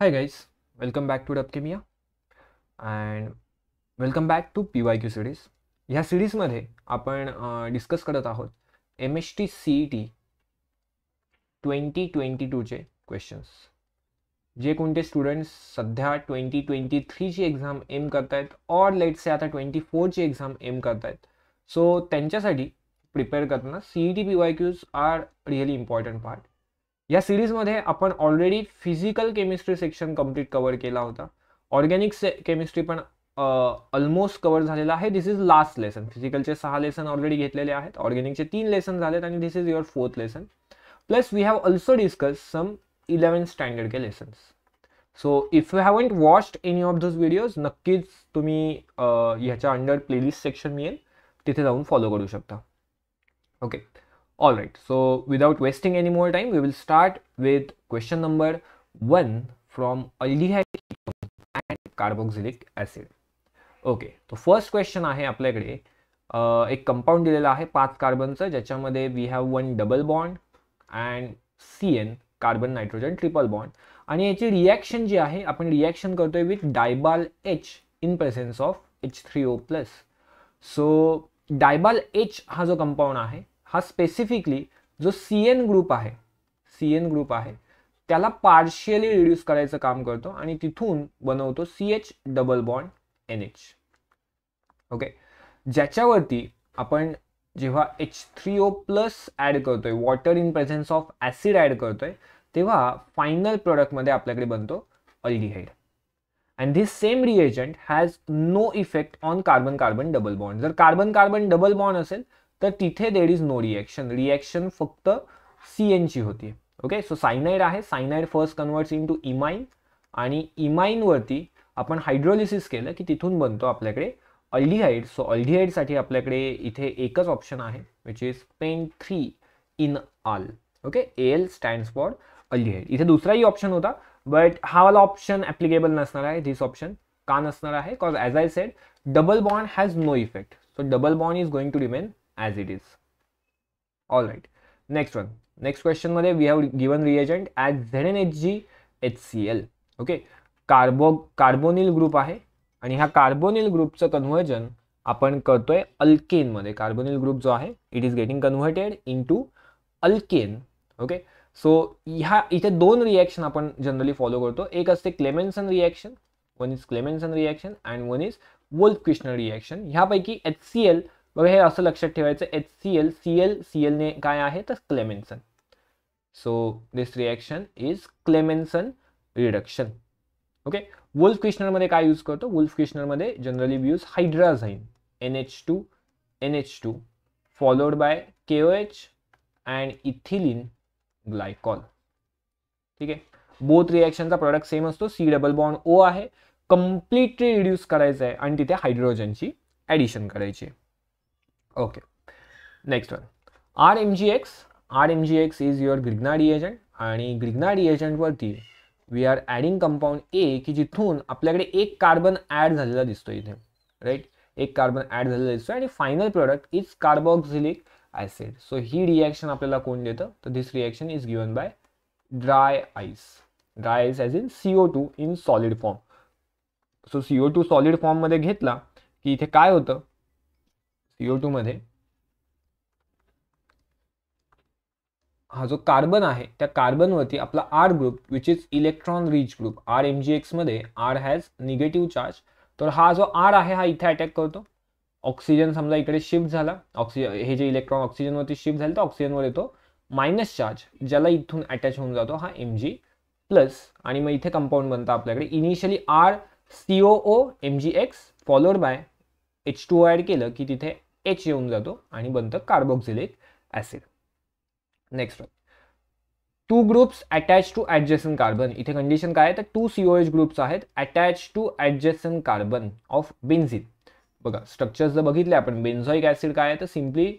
High Hi guys, welcome back to Dubkemia and welcome back to P Y Q series ह्या सिरीजमध्ये आपण discuss करत आहोत M S T C E T twenty twenty टूचे questions जे कोणते students सध्या ट्वेंटी ट्वेंटी थ्रीची एक्झाम एम करतायत लेट से आता ट्वेंटी फोरची एक्झाम एम करतायत सो त्यांच्यासाठी प्रिपेअर करताना C E T P Y Qs are really important part या सिरीजमध्ये आपण already physical chemistry section complete cover केला होता ऑर्गॅनिक से केमिस्ट्री पण ऑलमोस्ट कवर झालेला आहे दिस इज लास्ट लेसन फिजिकलचे सहा लेसन ऑलरेडी घेतलेले आहेत ऑर्गॅनिकचे तीन लेसन झालेत आणि this is your fourth lesson plus we have also discuss some eleven के lessons so if you haven't watched any of those videos नक्कीच तुम्ही ह्याच्या अंडर प्लेलिस्ट सेक्शन मिळेल तिथे जाऊन फॉलो करू शकता okay okay. All right so without wasting any more time we will start with question number one from aldehyde and carboxylic okay तो first question आहे आपल्याकडे एक कंपाऊंड दिलेला आहे पाच कार्बनचं ज्याच्यामध्ये we have one double bond and C N carbon nitrogen triple bond आणि याची रिॲक्शन जी आहे आपण रिॲक्शन करतोय with DIBAL H in presence of H three O plus so डायबाल H हा जो कंपाऊंड आहे हा स्पेसिफिकली जो सी एन ग्रुप आहे सी एन ग्रुप आहे त्याला पार्शियली रिड्यूस करायचं काम करतो आणि तिथून बनवतो C H double bond N H okay ज्याच्यावरती आपण जेव्हा H three O plus add करतोय water in presence of acid add करतोय तेव्हा फायनल प्रोडक्टमध्ये आपल्याकडे बनतो aldehyde and this same reagent has no effect on carbon carbon double bond जर कार्बन कार्बन डबल बॉन्ड असेल तर तिथे there is no reaction reaction फक्त सी एनची होती ओके सो सायनाईड आहे cyanide first converts in to imine आणि इमाईनवरती आपण हायड्रोलिसिस केलं की तिथून बनतो आपल्याकडे अल्डिहाईड सो अल्डिहाईडसाठी आपल्याकडे इथे एकच ऑप्शन आहे which is pent three en al okay L stands for aldehyde इथे दुसराही ऑप्शन होता बट हा वाला ऑप्शन ॲप्लिकेबल नसणार आहे धिस ऑप्शन का नसणार आहे cause as I said double bond has no effect so double bond is going to remain as it is all right next one next क्वेश्चनमध्ये we have given reagent as Z N H G H C L okay carbo carbonyl group आहे आणि ह्या carbonyl ग्रुपचं conversion आपण करतोय अल्केनमध्ये carbonyl group जो आहे it is getting converted in to alkane okay सो ह्या इथे दोन रिॲक्शन आपण जनरली फॉलो करतो एक असते Clemmensen reaction one is Clemmensen reaction and one is Wolff Kishner reaction ह्यापैकी एच सी एल बघा हे असं लक्षात ठेवायचं H C L C L C एलने काय आहे तर Clemmensen so this reaction is Clemmensen reduction okay Wolff क्रिश्नरमध्ये काय यूज करतो वुल्फ क्रिश्नरमध्ये generally use hydrazine N H two N H two followed by O H and ethylene glycol ठीक आहे बोथ रिॲक्शनचा प्रोडक्ट सेम असतो सी डबल बॉन्ड ओ आहे completely reduce करायचं आहे आणि तिथे हायड्रोजनची ॲडिशन करायची आहे okay next are Okay. Next one. RMGX. RMGX is your Grignard reagent आणि Grignard reagent वरती we are adding compound A की जिथून आपल्याकडे एक कार्बन ॲड झालेला दिसतो इथे राईट एक कार्बन ॲड झालेला दिसतो आणि final product is carboxylic acid so ही रिॲक्शन आपल्याला कोण देतं तर this reaction is given by dry ice dry ice as in C two in solid form so C O two solid फॉर्ममध्ये घेतला की इथे काय होतं सीओ टू मध्ये हा जो कार्बन आहे त्या कार्बनवरती आपला R group which is electron rich group R M G R has negative charge तर हा जो आर आहे हा इथे अटॅक करतो ऑक्सिजन समजा इकडे शिफ्ट झाला ऑक्सिजन हे जे इलेक्ट्रॉन ऑक्सिजनवरती शिफ्ट झाले तर ऑक्सिजनवर येतो मायनस चार्ज ज्याला इथून अटॅच होऊन जातो हा एम जी प्लस आणि मग इथे कंपाऊंड बनतं आपल्याकडे initially R CO O M G X followed by H two add केलं की तिथे एच येऊन जातो आणि बनतं carboxylic acid next two groups attach to adjacent carbon इथे कंडिशन काय आहे तर टू सीओ एच ग्रुप्स आहेत attach to adjacent carbon of benzene बघा स्ट्रक्चर्स जर बघितले आपण बेन्झॉइक ॲसिड काय आहे तर सिम्पली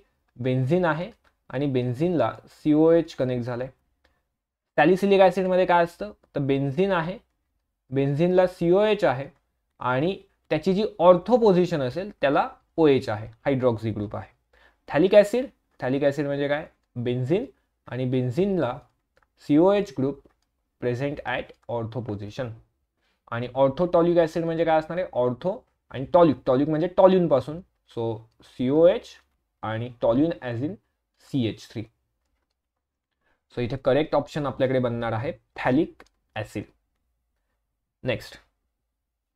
बेन्झिन आहे आणि बेन्झिनला सीओ एच कनेक्ट झालं आहे सॅलिसिलिक ॲसिडमध्ये काय असतं तर बेन्झिन आहे बेन्झिनला सीओ एच आहे आणि त्याची जी ऑर्थो पोझिशन असेल त्याला ओ एच आहे हायड्रॉक्झी ग्रुप आहे थॅलिक ॲसिड थॅलिक ॲसिड म्हणजे काय बेन्झिन आणि बेन्झिनला C O H group present at ortho position आणि ऑर्थोटॉलिक ॲसिड म्हणजे काय असणार आहे ऑर्थो आणि टॉलिक टॉलिक म्हणजे टॉल्युनपासून सो सी ओ एच आणि toluene as in C H three so इथे करेक्ट ऑप्शन आपल्याकडे बनणार आहे phthalic acid next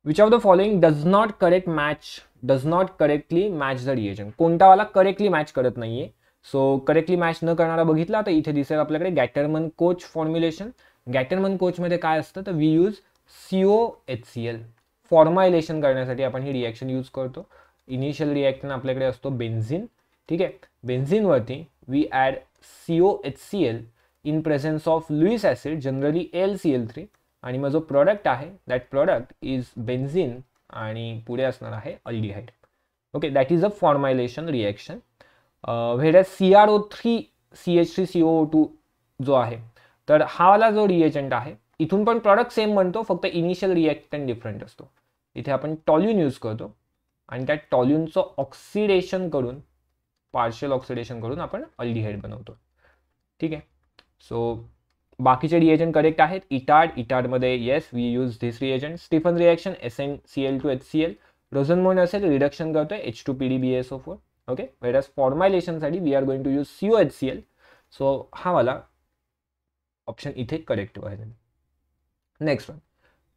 which of the following does not correct match does not correctly match the reagent कोणतावाला correctly match करत नाहीये so correctly match न करणारा बघितला तर इथे दिसेल आपल्याकडे गॅटरमन कोच फॉर्म्युलेशन गॅटरमन कोचमध्ये काय असतं तर we use C O H C L formylation करण्यासाठी आपण ही रिॲक्शन यूज करतो इनिशियल रिॲक्शन आपल्याकडे असतो बेन्झिन ठीक आहे बेन्झिनवरती we add C O H C L in presence of Lewis acid generally L C L three आणि मग जो प्रॉडक्ट आहे दॅट प्रॉडक्ट इज बेन्झिन आणि पुढे असणार आहे aldehyde okay that is a formylation reaction with C R O three C H three C O two जो आहे तर हावाला जो रिएजंट आहे इथून पण प्रॉडक्ट सेम म्हणतो फक्त इनिशियल रिएक्टन डिफरंट असतो इथे आपण टॉल्यून यूज करतो आणि त्या टॉल्युनचं ऑक्सिडेशन करून पार्शियल ऑक्सिडेशन करून आपण अल्डिहाईड बनवतो ठीक आहे सो बाकीचे रिएजंट करेक्ट आहेत इटाड इटाडमध्ये yes we use this reagent Stephen reaction S N C L two H C L Rosenmund असेल रिडक्शन करतोय H two P D B S O four okay whereas फॉर्मायलेशनसाठी we are going to use C O H C L so हा मला option इथे correct व्हायला next one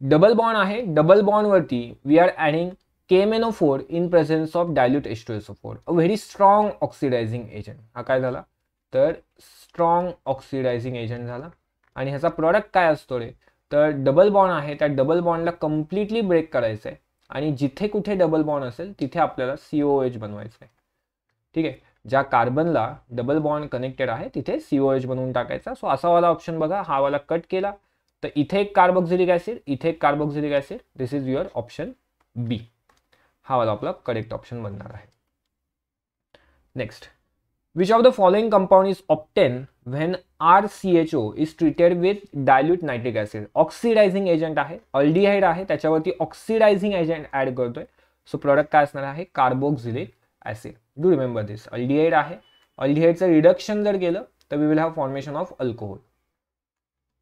double bond आहे double वरती we are adding O four in presence of dilute H two S O four a very strong oxidising agent हा काय झाला तर स्ट्रॉंग ऑक्सिडायझिंग एजंट झाला आणि ह्याचा प्रॉडक्ट काय असतो रे तर डबल बॉन्ड आहे त्या डबल बॉन्डला कम्प्लिटली ब्रेक करायचं आहे आणि जिथे कुठे डबल बॉन्ड असेल तिथे आपल्याला सीओ एच बनवायचं आहे ठीक आहे ज्या कार्बनला डबल बॉन्ड कनेक्टेड आहे तिथे सीओ एच बनवून टाकायचा सो असा वाला ऑप्शन बघा हा वाला कट केला तर इथे एक कार्बोक्झिलिक ॲसिड इथे एक carboxylic acid this is your option B हा वाला आपला करेक्ट ऑप्शन बनणार आहे next Which of the following compound is obtained when RCHO is treated with dilute nitric acid? Oxidizing agent आहे, aldehyde आहे, त्याच्यावरती oxidizing agent add करतोय. So product काय असणार आहे? Carboxylic acid. Do remember this. Aldehyde आहे. Aldehyde चं reduction जर केलं तर we will have formation of alcohol.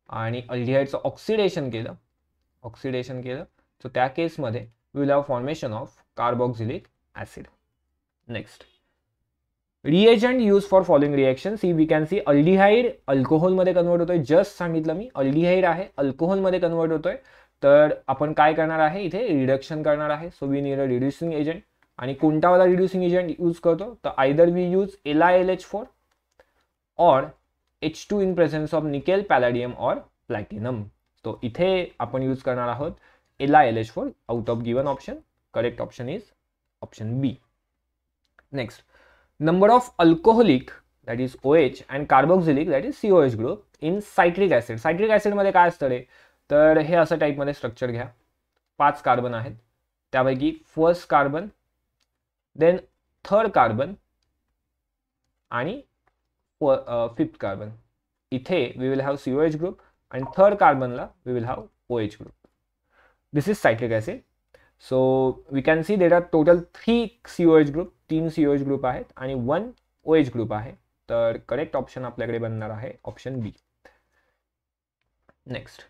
आणि aldehyde चं oxidation केलं oxidation केलं तर त्या केस मध्ये we will have formation of carboxylic acid. Next. Reagent use for following reaction see we can see aldehyde अल्कोहोलमध्ये कन्वर्ट होतोय जस्ट सांगितलं मी अल्डिहाईड आहे अल्कोहोलमध्ये कन्वर्ट होतोय तर आपण काय करणार आहे इथे रिडक्शन करणार आहे so we need a reducing agent आणि कोणतावाला रिड्युसिंग एजंट यूज करतो तर either we use L I L H four or H two in presence of nickel palladium or platinum तो इथे आपण यूज करणार आहोत L I L H four out of given option correct option is option B next alcoholic of is O H OH and carboxylic is C O H group in acid. Citric acid मध्ये काय असतं रे तर हे असं टाईपमध्ये structure घ्या पाच carbon आहेत त्यापैकी first carbon then third carbon आणि फिफ्थ कार्बन इथे we will have H group आणि थर्ड कार्बनला we will have H group this is citric acid so we can see that are total three C O H group तीन C O H group आहेत आणि one ओ H group आहे तर correct option आपल्याकडे बनणार आहे option B next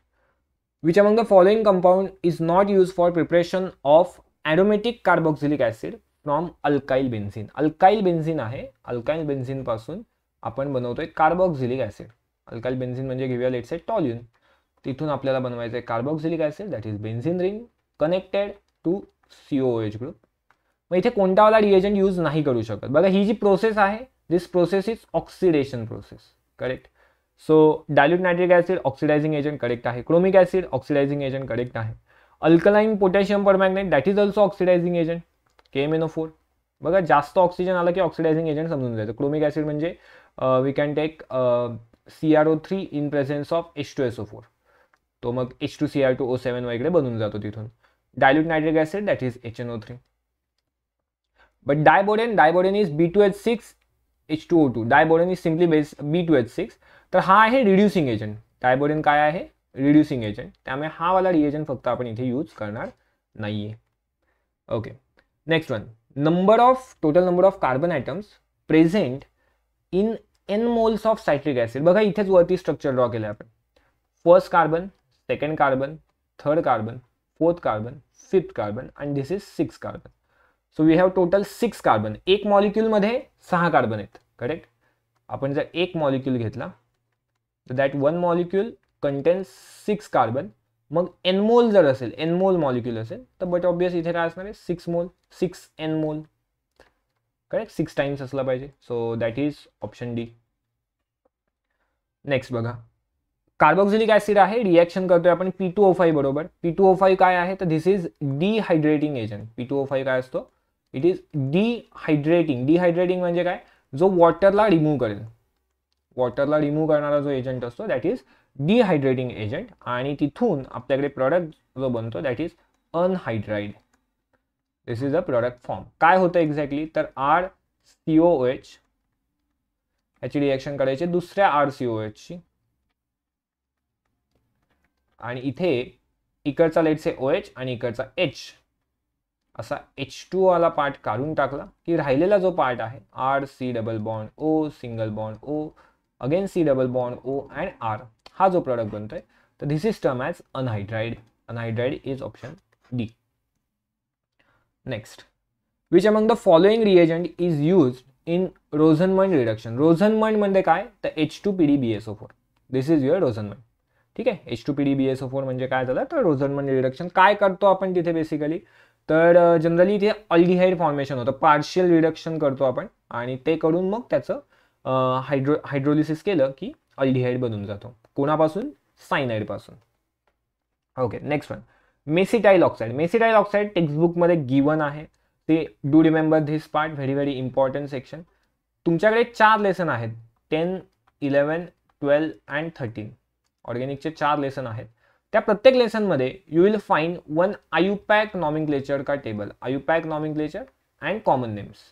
which among the following compound is not use for preparation of aromatic carboxylic acid from alkyl benzene alkyl benzene आहे alkyl बेन्झिनपासून आपण बनवतोय कार्बोक्झिलिक ऍसिड अल्काईल बेन्झिन म्हणजे घेऊया लेट्स ए टॉल्युन तिथून आपल्याला बनवायचं आहे carboxylic acid that is benzene ring connected to C O H group मग इथे कोणतावाला रिएजंट यूज नाही करू शकत बघा ही जी प्रोसेस आहे this process is oxidation process correct so dilute nitric acid oxidising agent correct आहे chromic acid oxidising agent correct आहे alkaline potassium permanganate that is also oxidising agent K M N O four बघा जास्त oxygen आला की oxidising agent समजून जायचं क्रोमिक ॲसिड म्हणजे we can take C R O three in presence of H two S O four तो मग H two C R two O seven वगैरे बनून जातो तिथून dilute nitric acid that is HNO3. But diboden, diboden is B2H6 H2O2. Diboden is simply base B2H6. तर हा आहे reducing agent डायबोडेन काय आहे रिड्युसिंग एजंट त्यामुळे हा वाला रिएजंट फक्त आपण इथे यूज करणार नाही आहे okay next one number of total number of carbon atoms present in N moles of citric acid बघा इथेच वरती स्ट्रक्चर ड्रॉ केलं आपण first carbon second carbon third carbon fourth carbon fifth carbon and this is six carbon so we have total six carbon एक मॉलिक्युलमध्ये सहा carbon आहेत correct आपण जर एक मॉलिक्यूल घेतला तर that one molecule contains six carbon मग एनमोल जर असेल एनमोल मॉलिक्यूल असेल तर बट ऑब्वियस इथे काय असणार आहे six mole six N mole correct six times असला पाहिजे so that is option D next बघा कार्बोक्झिलिक ऍसिड आहे रिॲक्शन करतोय आपण पी टू ओ फाय बरोबर पी टू ओ फाय काय आहे तर this is dehydrating agent P two O five काय असतो इट इज डिहायड्रेटिंग डिहायड्रेटिंग म्हणजे काय जो वॉटरला रिमूव्ह करेल वॉटरला रिमूव्ह करणारा जो एजंट असतो दॅट इज डिहायड्रेटिंग एजंट आणि तिथून आपल्याकडे प्रॉडक्ट जो बनतो that is anhydride this is a product form काय होतं एक्झॅक्टली तर आर सीओ एच ह्याची रिॲक्शन करायची दुसऱ्या आर सीओ एचची आणि इथे इकडचा लेट से ओ एच आणि इकडचा एच असा एच टू वाला पार्ट काढून टाकला की राहिलेला जो पार्ट आहे R C double bond O single bond O again C double bond O and R हा जो प्रोडक्ट बनतोय तर this is term as anhydride anhydride is option D next which among the following reagent is use in Rosenmund reduction Rosenmund म्हणजे काय तर H two P D B S O four this is your Rosenmund ठीक आहे H two P D B S O four म्हणजे काय झालं तर रोझनमन म्हणजे रिडक्शन काय करतो आपण तिथे बेसिकली तर जनरली इथे अल्डिहाईड फॉर्मेशन होतं पार्शियल रिडक्शन करतो आपण आणि ते करून मग त्याचं हायड्रो हायड्रोलिसिस केलं की अल्डिहाईड बनून जातो कोणापासून सायनाईडपासून okay next one mesityl oxide mesityl oxide टेक्स्टबुकमध्ये गिवन आहे ते do remember this part very very important section तुमच्याकडे चार लेसन आहेत ten eleven twelve and thirteen ऑर्गेनिकचे चार लेसन आहेत त्या प्रत्येक लेसनमध्ये you will find one IUPAC naming का table IUPAC naming and common names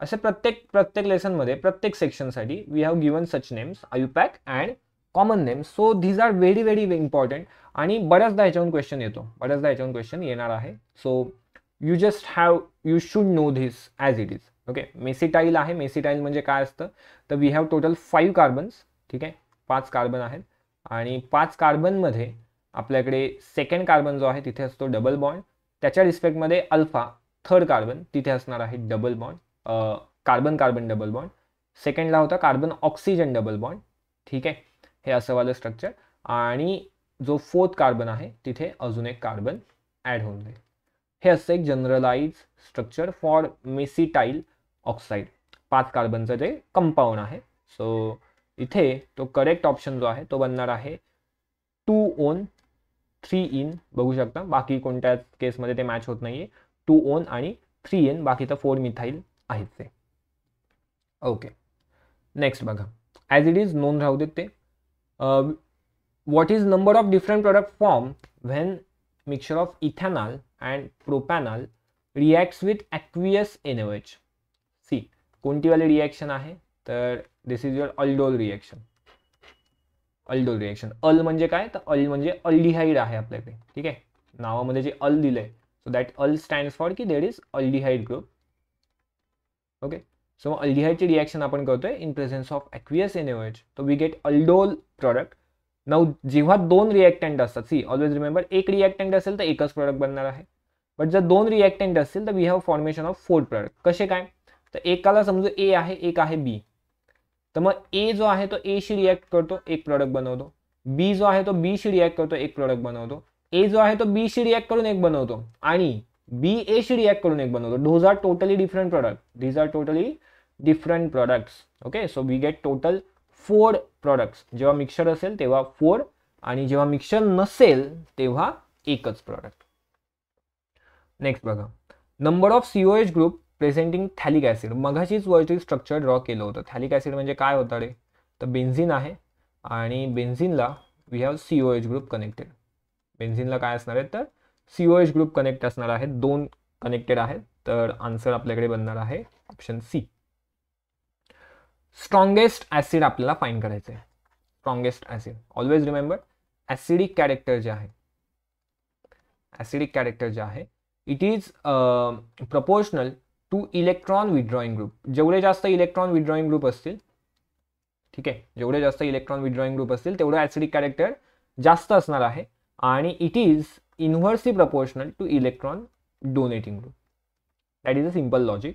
असे प्रत्येक प्रत्येक लेसनमध्ये प्रत्येक सेक्शनसाठी we have given such names IUPAC and common names so धीज are very very important आणि बऱ्याचदा याच्यावर क्वेश्चन येतो बऱ्याचदा ह्याच्याहून क्वेश्चन येणार आहे so you just have you should know this as it is okay mesityl आहे मेसिटाईल म्हणजे काय असतं तर we have total five carbons ठीक आहे पाच कार्बन आहेत आणि पाच कार्बनमध्ये आपल्याकडे सेकंड कार्बन जो आहे तिथे असतो डबल बॉन्ड त्याच्या रिस्पेक्टमध्ये अल्फा थर्ड कार्बन तिथे असणार आहे double bond carbon carbon double bond सेकंडला होता कार्बन ऑक्सिजन डबल बॉन्ड ठीक आहे हे असं वालं स्ट्रक्चर आणि जो फोर्थ कार्बन आहे तिथे अजून एक कार्बन ॲड होऊन जाईल हे असं एक generalise structure for mesityl oxide पाच कार्बनचं जे कंपाऊंड आहे सो इथे तो करेक्ट ऑप्शन जो आहे तो बनणार आहे टू ओन थ्री इन बघू शकता बाकी कोणत्याच केसमध्ये ते मॅच होत आहे टू ओन आणि थ्री इन बाकी तर फोर मिथाईल आहेत ते ओके नेक्स्ट बघा ॲज इट इज नोंद राहू देत ते what is number of different product form when mixture of ethanol and propanol reacts with aqueous N C कोणतीवाली रिॲक्शन आहे तर this is your aldol reaction aldol reaction अल म्हणजे काय तर अल म्हणजे अल्डिहाईड आहे आपल्याकडे ठीक आहे नावामध्ये जे अल दिलंय so that al stand for की there is aldehyde group okay so मग रिॲक्शन आपण करतोय in presence of aqueous an average तो we get aldol product now जेव्हा दोन रिॲक्टंट असतात सी ऑलवेज रिमेंबर एक रिॲक्टंट असेल तर एकच प्रोडक्ट बनणार आहे बट जर दोन रिॲक्टेंट असतील तर we have formation of four product कसे काय तर एकाला समजू ए आहे एक आहे बी तर मग ए जो आहे तो ए शी रिॲक्ट करतो एक प्रॉडक्ट बनवतो बी जो आहे तो बी शी रिॲक्ट करतो एक प्रोडक्ट बनवतो ए जो आहे तो बी शी रिॲक्ट करून एक बनवतो आणि बी ए शी रिॲक्ट करून एक बनवतो those are totally different product these are totally different products okay so we get total four products जेव्हा मिक्सर असेल तेव्हा फोर आणि जेव्हा मिक्सर नसेल तेव्हा एकच प्रोडक्ट नेक्स्ट बघा number of H group presenting phthalic acid मगाशीच वरती स्ट्रक्चर ड्रॉ केलं होतं थॅलिक ॲसिड म्हणजे काय होतं रे तर बेन्झिन आहे आणि बेन्झिनला we have C O H group connected बेन्झिनला काय असणार आहे तर C O H group connect असणार आहेत दोन कनेक्टेड आहेत तर आन्सर आपल्याकडे बनणार आहे ऑप्शन सी स्ट्रॉंगेस्ट ॲसिड आपल्याला फाईन करायचं आहे strongest acid always remember acidic character जे आहे ॲसिडिक कॅरेक्टर जे आहे it is proportional to electron withdrawing group जेवढे जास्त इलेक्ट्रॉन विड्रॉइंग ग्रुप असतील ठीक आहे जेवढे जास्त इलेक्ट्रॉन विड्रॉइंग ग्रुप असतील तेवढं ऍसिडिक कॅरेक्टर जास्त असणार आहे आणि it is inversely proportional to electron donating group that is a simple logic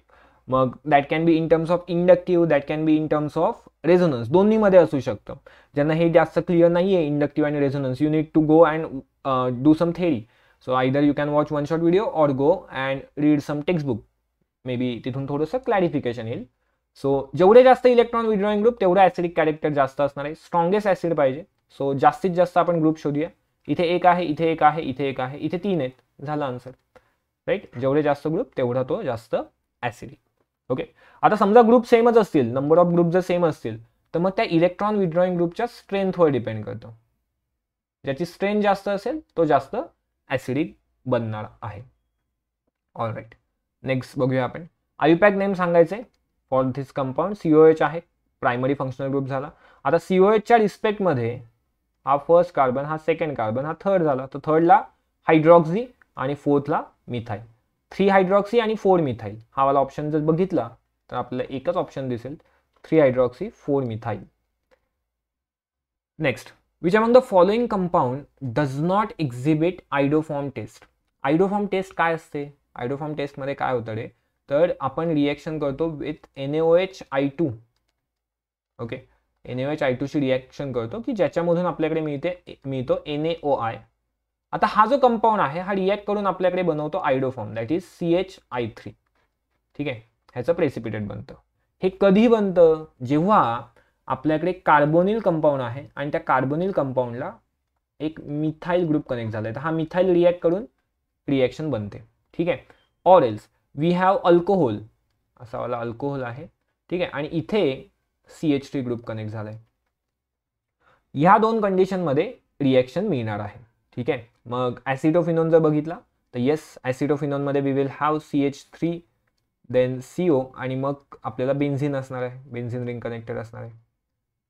मग that can be in terms of inductive that can be in terms of resonance दोन्हीमध्ये असू शकतं ज्यांना हे जास्त क्लिअर नाही आहे inductive and resonance you need to go and do some theory so either you can watch one short video or go and read some textbook maybe तिथून थोडंसं क्लॅरिफिकेशन येईल सो जेवढे जास्त electron withdrawing group तेवढा acidic character जास्त असणार आहे strongest acid पाहिजे सो जास्तीत जास्त आपण ग्रुप शोधूया इथे एक आहे इथे एक आहे इथे एक आहे इथे तीन आहेत झालं आन्सर राईट जेवढे जास्त ग्रुप तेवढा तो जास्त ॲसिडिक ओके आता समजा ग्रुप सेमच असतील नंबर ऑफ ग्रुप जर सेम असतील तर मग त्या इलेक्ट्रॉन विड्रॉईंग ग्रुपच्या स्ट्रेंथवर डिपेंड करतो ज्याची स्ट्रेंथ जास्त असेल तो जास्त ॲसिडिक बनणार आहे ऑल राईट नेक्स्ट बघूया आपण आयुपॅक नेम सांगायचे for this compound CO H आहे प्रायमरी फंक्शनल ग्रुप झाला आता सीओ एचच्या रिस्पेक्टमध्ये हा फर्स्ट कार्बन हा सेकंड कार्बन हा थर्ड झाला तर थर्डला हायड्रॉक्झी आणि फोर्थला मिथाईल थ्री हायड्रॉक्सी आणि फोर मिथाईल हा वाला ऑप्शन जर बघितला तर आपल्याला एकच ऑप्शन दिसेल three hydroxy four methyl next which among the following compound does not exhibit iodoform test iodoform test काय असते आयडोफॉर्म टेस्टमध्ये काय होतं रे तर आपण रिॲक्शन करतो with N H I two okay N O H I टूशी रिॲक्शन करतो की ज्याच्यामधून आपल्याकडे मिळते मिळतो एन आता हा जो कंपाऊंड आहे हा रिॲक्ट करून आपल्याकडे बनवतो iodoform that is C H I three ठीक आहे ह्याचं प्रेसिपिटेट बनतं हे कधी बनतं जेव्हा आपल्याकडे कार्बोनिल कंपाऊंड आहे आणि त्या कार्बोनिल कंपाऊंडला एक मिथाईल ग्रुप कनेक्ट झाला आहे तर हा मिथाईल रिॲक्ट करून रिॲक्शन बनते ठीक आहे or else we have alcohol असा वाला अल्कोहोल आहे ठीक आहे आणि इथे C H T group connect झाला आहे ह्या दोन कंडिशनमध्ये रिॲक्शन मिळणार आहे ठीक आहे मग ॲसिडोफिनॉन जर बघितला तर येस ॲसिडोफिनॉनमध्ये we will have C H three then C O आणि मग आपल्याला बेन्झिन असणार आहे बेन्झिन रिंग कनेक्टेड असणार आहे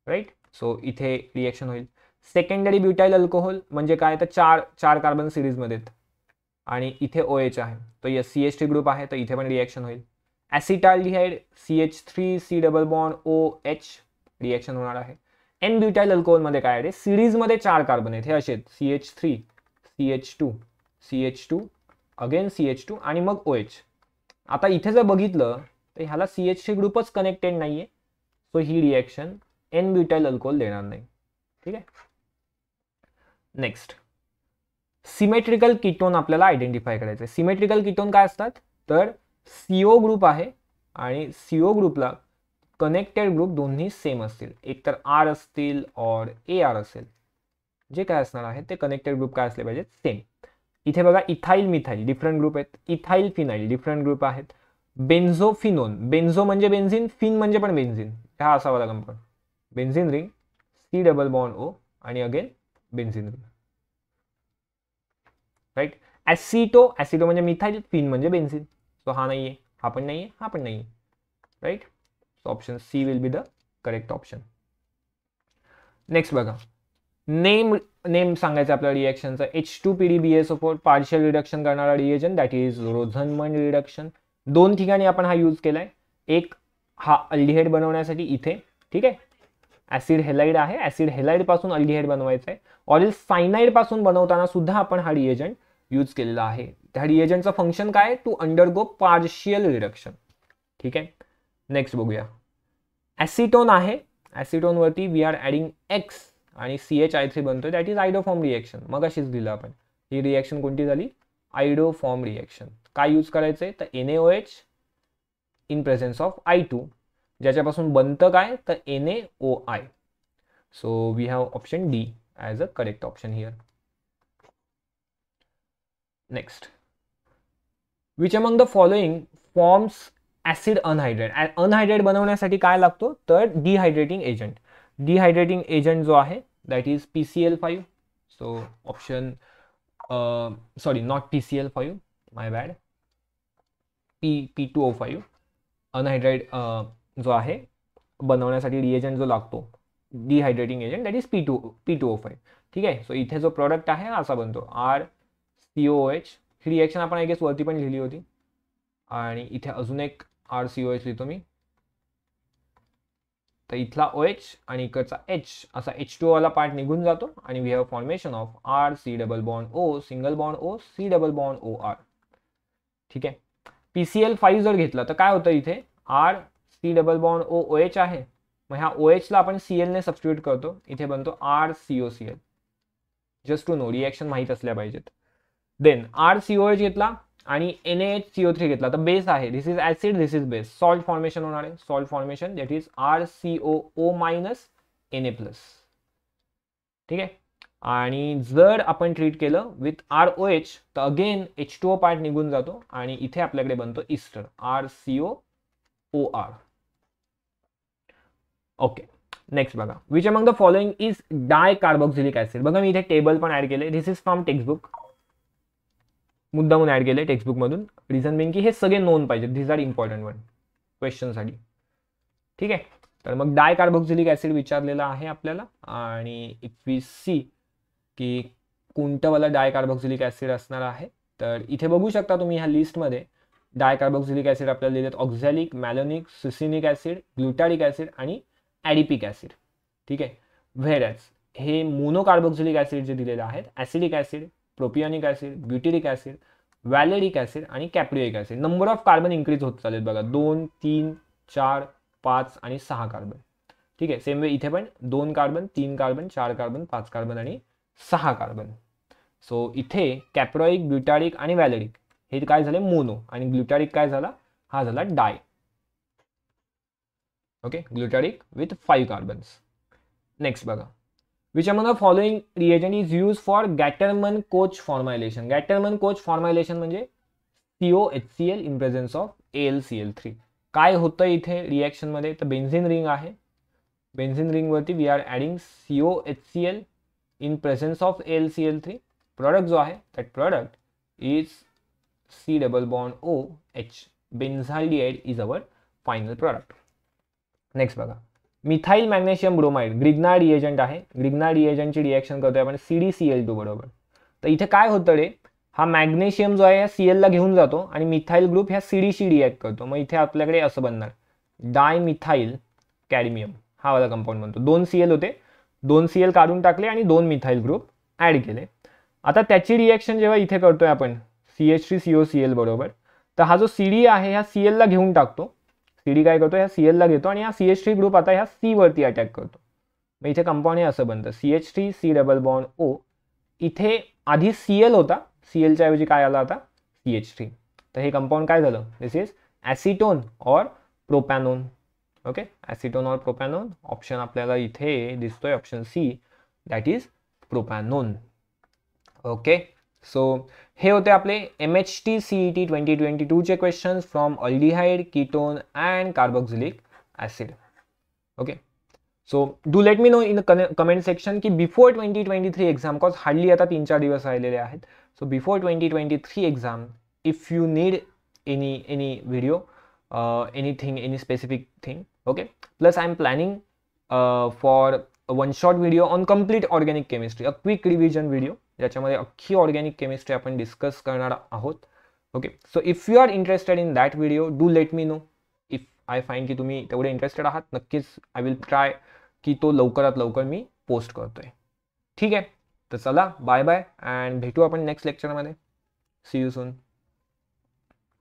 राईट सो इथे रिॲक्शन होईल सेकंडरी ब्युटाईल अल्कोहोल म्हणजे काय तर चार चार कार्बन सिरीजमध्ये आहेत आणि इथे ओ एच आहे तो या सी एच टी ग्रुप आहे तर इथे पण रिॲक्शन होईल acetaldehyde C H three C double bond O H reaction होणार आहे एन ब्युटाईल अल्कोहोलमध्ये काय आहे सिरीजमध्ये चार कार्बन आहेत हे असे C H three C H two C H two again C H two आणि मग ओ एच आता इथे जर बघितलं तर ह्याला सी एच सी ग्रुपच कनेक्टेड नाही आहे सो ही रिॲक्शन एन ब्युटाईल अल्कोहोल देणार नाही ठीक आहे नेक्स्ट सिमेट्रिकल किटोन आपल्याला आयडेंटिफाय करायचं आहे सिमेट्रिकल किटोन काय असतात तर सीओ ग्रुप आहे आणि सीओ ग्रुपला कनेक्टेड ग्रुप दोन्ही सेम असतील एकतर आर असतील और ए आर असेल जे काय असणार आहे ते कनेक्टेड ग्रुप काय असले पाहिजेत सेम इथे बघा इथाईल मिथाईल डिफरंट ग्रुप आहेत इथाईल फिनाईल डिफरंट ग्रुप आहेत फिनोन बेन्झो म्हणजे बेन्झिन फिन म्हणजे पण बेन्झिन हा असावा लागेल पण benzene ring C double bond O आणि again benzene ring right aceto aceto म्हणजे पीन पिन म्हणजे बेन्झिन सो हा नाही आहे हा पण नाही आहे हा पण नाही so option C will be the correct option next बघा नेम नेम सांगायचं आपल्या रिएक्शनचा H two P D B S four partial reduction करना reagent that is Rosenmund reduction दोन ठिकाणी आपण हा यूज केला एक हा अल्डिहाइड बनवण्यासाठी इथे ठीक है ॲसिड हेलाइड आहे ॲसिड हेलाइडपासून अल्डिहाइड बनवायचं आहे ऑरेल सायनाईडपासून बनवताना सुद्धा आपण हा रिएजंट यूज केलेला आहे त्या रिएजंटचं फंक्शन काय टू अंडरगो पार्शियल रिडक्शन ठीक आहे नेक्स्ट बघूया ॲसिटोन आहे वरती वी आर ऍडिंग एक्स आणि सी एच आय थ्री बनतोय दॅट इज आयडोफॉर्म रिएक्शन मग अशीच दिलं आपण ही रिएक्शन कोणती झाली आयडोफॉर्म रिएक्शन काय यूज करायचं तर N A O H in presence of I two ज्याच्यापासून बनतं काय तर N A O I so we have option D as a correct option here next which among the following forms acid anhydride anhydride बनवण्यासाठी काय लागतो तर डिहायड्रेटिंग agent डिहायड्रेटिंग agent जो आहे that is P C L five so option sorry not P C L five my bad P P two O five anhydride जो आहे बनवण्यासाठी agent जो लागतो dehydrating agent that is P two P two O five ठीक आहे so इथे जो product आहे असा बनतो आर सी ओ एच ही रिएक्शन आपण एकच वरती पण लिहिली होती आणि इथे अजून एक आर सी ओ एच लिहितो मी तर इथला ओ एच आणि इकडचा एच असा एच टू वाला पार्ट निघून जातो आणि we have formation of R C double bond O single bond O C double bond O R ठीक आहे पी सी एल फाईव्ह जर घेतला तर काय होतं इथे R C double bond O O H आहे मग ह्या ओ एचला आपण सी ने सबस्टिट्यूट करतो इथे बनतो R C O C L just to know reaction माहीत असल्या पाहिजेत देन आर ओ एच घेतला आणि एन एच सीओ थ्री घेतला तर बेस आहे this is acid this is base salt formation होणार आहे salt formation that is R CO O minus N A plus ठीक आहे आणि जर आपण ट्रीट केलं विथ आर ओ एच तर again H two O part निघून जातो आणि इथे आपल्याकडे बनतो ester R CO O R okay next बघा which among the following is di carboxylic acid बघा मी इथे टेबल पण ऍड केले दिस इज फ्रॉम टेक्स्टबुक मुद्दा म्हणून ॲड केले टेक्स्टबुकमधून रिझन बिंग की हे सगळे नोन पाहिजे दिस आर इम्पॉर्टंट वन क्वेश्चनसाठी ठीक आहे तर मग डाय कार्बोक्झिलिक ॲसिड विचारलेला आहे आपल्याला आणि एकवीस सी की कोणतंवाला डाय कार्बोक्झिलिक ॲसिड असणार आहे तर इथे बघू शकता तुम्ही ह्या लिस्टमध्ये डाय कार्बोक्झिलिक ॲसिड आपल्याला दिलेत oxalic malonic succinic acid glutaric acid आणि ॲडिपिक ॲसिड ठीक आहे व्हेरॅज हे मोनोकार्बोक्झिलिक ॲसिड जे दिलेलं आहेत acidic acid propionic acid butyric acid valeric acid आणि caproic acid number of carbon increase होत चालेल बघा दोन तीन चार पाच आणि सहा कार्बन ठीक आहे सेम वे इथे पण दोन कार्बन तीन कार्बन चार कार्बन पाच कार्बन आणि सहा कार्बन सो इथे कॅप्रोइक ब्युटारिक आणि व्हॅलेरिक हे काय झाले मोनो आणि ग्लुटारिक काय झाला हा झाला di okay glutaric with five carbons next बघा which among the following reagent is used for Gatterman formylation Gatterman Gatterman formylation म्हणजे CO H C L in presence of L C L three काय होतं इथे रिॲक्शनमध्ये तर benzene ring आहे benzene रिंगवरती we are adding CO H C L in presence of L C L three product जो आहे that product is C double bond O H डी एड is our final product next बघा methyl magnesium bromide Grignard agent आहे ग्रिग्ना एजंटची reaction करतोय आपण C D C L two बरोबर तर इथे काय होतं रे हा मॅग्नेशियम जो आहे ह्या सी एलला घेऊन जातो आणि मिथाईल ग्रुप ह्या सी डीशी रिॲक्ट करतो मग इथे आपल्याकडे असं बनणार डाय मिथाईल कॅडमियम हा वाला कंपाऊंड बनतो दोन सी एल होते दोन सी एल काढून टाकले आणि दोन मिथाईल ग्रुप ॲड केले आता त्याची रिॲक्शन जेव्हा इथे करतोय आपण C H three C O C L बरोबर तर हा जो सी डी आहे ह्या सी एलला घेऊन टाकतो सी काय करतो ह्या सी ला घेतो आणि हा सी एच थ्री ग्रुप आता ह्या सी वरती अटॅक करतो मग इथे कंपाऊंड हे असं बनतं C H three C double bond O इथे आधी सी एल होता सी एलच्या ऐवजी काय आला आता सी एच थ्री तर हे कंपाऊंड काय झालं this is acetone or propanone okay acetone or propanone option आपल्याला इथे दिसतोय option C that is propanone okay so हे होते आपले M H T E T twenty twenty टूचे questions from aldehyde ketone and carboxylic acid okay so do let me know in comment section की before twenty twenty three exam cause hardly आता तीन चार दिवस राहिलेले आहेत so before twenty twenty three exam if you need any any video anything any specific thing okay plus I am planning for one short video on complete organic chemistry a quick revision video ज्याच्यामध्ये अख्खी organic chemistry आपण discuss करणार आहोत okay so if you are interested in that video do let me know if I find की तुम्ही तेवढे interested आहात नक्कीच आय विल ट्राय की तो लवकरात लवकर मी पोस्ट करतोय ठीक आहे तर चला बाय बाय अँड भेटू आपण नेक्स्ट लेक्चरमध्ये सी यू सून